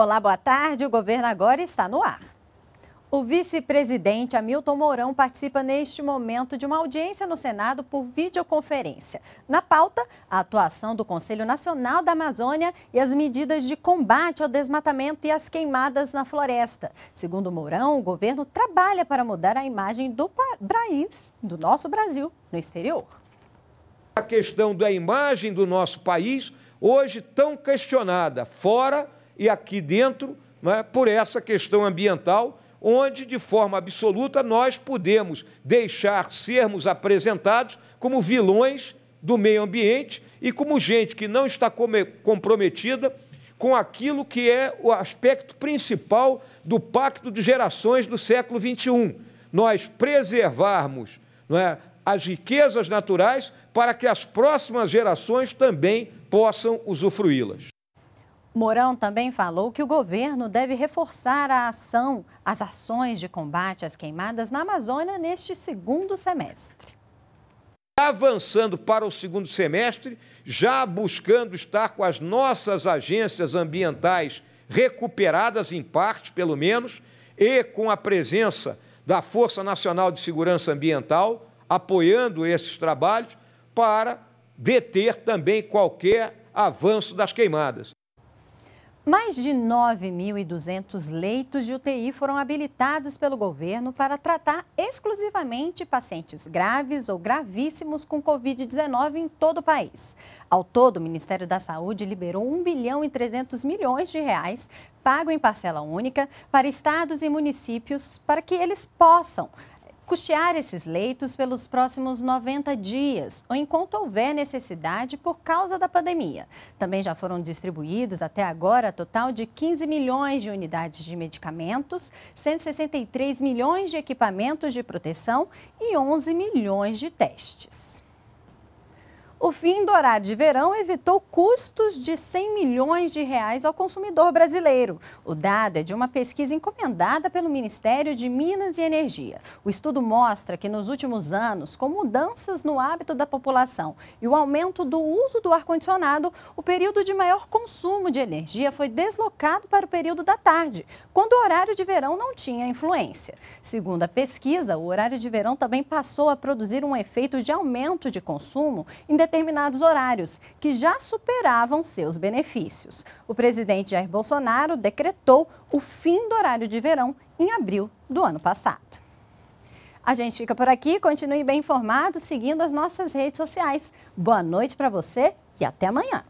Olá, boa tarde. O governo agora está no ar. O vice-presidente Hamilton Mourão participa neste momento de uma audiência no Senado por videoconferência. Na pauta, a atuação do Conselho Nacional da Amazônia e as medidas de combate ao desmatamento e às queimadas na floresta. Segundo Mourão, o governo trabalha para mudar a imagem do país, do nosso Brasil, no exterior. A questão da imagem do nosso país, hoje tão questionada, fora e aqui dentro, é, por essa questão ambiental, onde, de forma absoluta, nós podemos deixar sermos apresentados como vilões do meio ambiente e como gente que não está comprometida com aquilo que é o aspecto principal do Pacto de Gerações do século XXI. Nós preservarmos é, as riquezas naturais para que as próximas gerações também possam usufruí-las. Mourão também falou que o governo deve reforçar a ação, as ações de combate às queimadas na Amazônia neste segundo semestre. Avançando para o segundo semestre, já buscando estar com as nossas agências ambientais recuperadas, em parte pelo menos, e com a presença da Força Nacional de Segurança Ambiental apoiando esses trabalhos para deter também qualquer avanço das queimadas. Mais de 9.200 leitos de UTI foram habilitados pelo governo para tratar exclusivamente pacientes graves ou gravíssimos com Covid-19 em todo o país. Ao todo, o Ministério da Saúde liberou 1 bilhão e 300 milhões de reais, pago em parcela única, para estados e municípios para que eles possam custear esses leitos pelos próximos 90 dias ou enquanto houver necessidade por causa da pandemia. Também já foram distribuídos até agora total de 15 milhões de unidades de medicamentos, 163 milhões de equipamentos de proteção e 11 milhões de testes. O fim do horário de verão evitou custos de 100 milhões de reais ao consumidor brasileiro. O dado é de uma pesquisa encomendada pelo Ministério de Minas e Energia. O estudo mostra que nos últimos anos, com mudanças no hábito da população e o aumento do uso do ar-condicionado, o período de maior consumo de energia foi deslocado para o período da tarde, quando o horário de verão não tinha influência. Segundo a pesquisa, o horário de verão também passou a produzir um efeito de aumento de consumo em determinados horários, que já superavam seus benefícios. O presidente Jair Bolsonaro decretou o fim do horário de verão em abril do ano passado. A gente fica por aqui, continue bem informado seguindo as nossas redes sociais. Boa noite para você e até amanhã.